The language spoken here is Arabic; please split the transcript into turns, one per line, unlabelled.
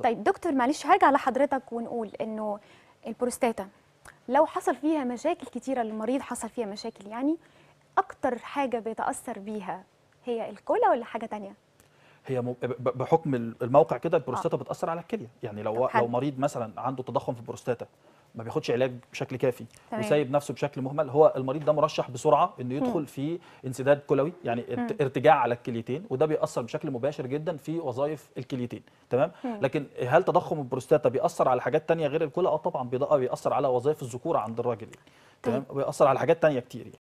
بالظبط
طيب دكتور معلش هرجع لحضرتك ونقول انه البروستاتا لو حصل فيها مشاكل كتيره للمريض حصل فيها مشاكل يعني اكتر حاجه بيتاثر بيها هي الكلى ولا حاجه تانية
هي بحكم الموقع كده البروستاتا آه. بتاثر على الكليه يعني لو لو مريض مثلا عنده تضخم في البروستاتا ما بياخدش علاج بشكل كافي طيب. وسايب نفسه بشكل مهمل هو المريض ده مرشح بسرعه انه يدخل م. في انسداد كلوي يعني م. ارتجاع على الكليتين وده بيأثر بشكل مباشر جدا في وظائف الكليتين تمام م. لكن هل تضخم البروستاتا بيأثر على حاجات تانية غير الكلى اه طبعا آه، بيأثر على وظائف الذكوره عند الراجل يعني، تمام وبيأثر طيب. على حاجات تانية كتير يعني.